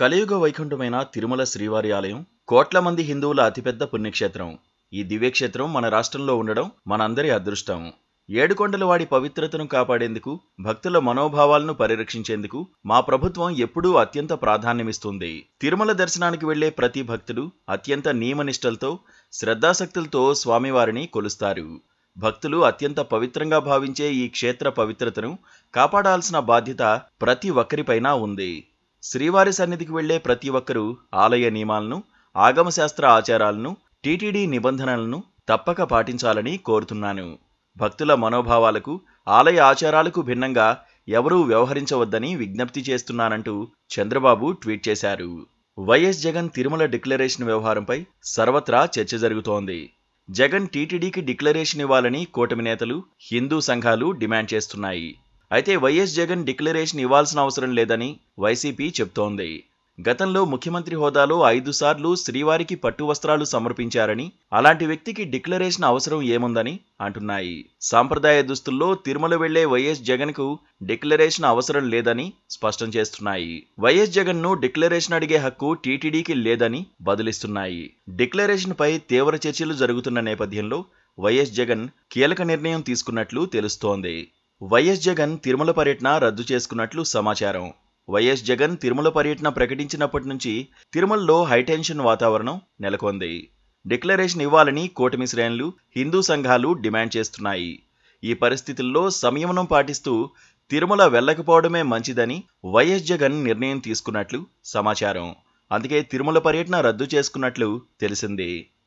కలియుగ వైకుంఠమైన తిరుమల శ్రీవారి ఆలయం కోట్ల మంది హిందువుల అతిపెద్ద పుణ్యక్షేత్రం ఈ దివ్యక్షేత్రం మన రాష్ట్రంలో ఉండడం మనందరి అదృష్టం ఏడుకొండల వాడి పవిత్రతను కాపాడేందుకు భక్తుల మనోభావాలను పరిరక్షించేందుకు మా ప్రభుత్వం ఎప్పుడూ అత్యంత ప్రాధాన్యమిస్తుంది తిరుమల దర్శనానికి వెళ్లే ప్రతి భక్తుడు అత్యంత నియమనిష్టలతో శ్రద్ధాశక్తులతో స్వామివారిని కొలుస్తారు భక్తులు అత్యంత పవిత్రంగా భావించే ఈ క్షేత్ర పవిత్రతను కాపాడాల్సిన బాధ్యత ప్రతి ఒక్కరిపైనా ఉంది శ్రీవారి సన్నిధికి వెళ్లే ప్రతి ఒక్కరూ ఆలయ నియమాలను ఆగమశాస్త్ర ఆచారాలను టీటీడీ నిబంధనలను తప్పక పాటించాలని కోరుతున్నాను భక్తుల మనోభావాలకు ఆలయ ఆచారాలకు భిన్నంగా ఎవరూ వ్యవహరించవద్దని విజ్ఞప్తి చేస్తున్నానంటూ చంద్రబాబు ట్వీట్ చేశారు వైఎస్ జగన్ తిరుమల డిక్లరేషన్ వ్యవహారంపై సర్వత్రా చర్చ జరుగుతోంది జగన్ టీటీడీకి డిక్లరేషన్ ఇవ్వాలని కూటమి నేతలు హిందూ సంఘాలు డిమాండ్ చేస్తున్నాయి అయితే వైఎస్ జగన్ డిక్లరేషన్ ఇవ్వాల్సిన అవసరం లేదని వైసీపీ చెప్తోంది గతంలో ముఖ్యమంత్రి హోదాలో ఐదు సార్లు శ్రీవారికి పట్టు వస్త్రాలు సమర్పించారని అలాంటి వ్యక్తికి డిక్లరేషన్ అవసరం ఏముందని అంటున్నాయి సాంప్రదాయ దుస్తుల్లో తిరుమల వెళ్లే వైఎస్ జగన్కు డిక్లరేషన్ అవసరం లేదని స్పష్టం చేస్తున్నాయి వైఎస్ జగన్ను డిక్లరేషన్ అడిగే హక్కు టీటీడీకి లేదని బదులిస్తున్నాయి డిక్లరేషన్పై తీవ్ర చర్చలు జరుగుతున్న నేపథ్యంలో వైఎస్ జగన్ కీలక నిర్ణయం తీసుకున్నట్లు తెలుస్తోంది వైఎస్ జగన్ తిరుమల పర్యటన రద్దు చేసుకున్నట్లు సమాచారం వైఎస్ జగన్ తిరుమల పర్యటన ప్రకటించినప్పటి నుంచి తిరుమలలో హైటెన్షన్ వాతావరణం నెలకొంది డిక్లరేషన్ ఇవ్వాలని కూటమి శ్రేణులు హిందూ సంఘాలు డిమాండ్ చేస్తున్నాయి ఈ పరిస్థితుల్లో సంయమనం పాటిస్తూ తిరుమల వెళ్లకపోవడమే మంచిదని వైఎస్ జగన్ నిర్ణయం తీసుకున్నట్లు సమాచారం అందుకే తిరుమల పర్యటన రద్దు చేసుకున్నట్లు తెలిసింది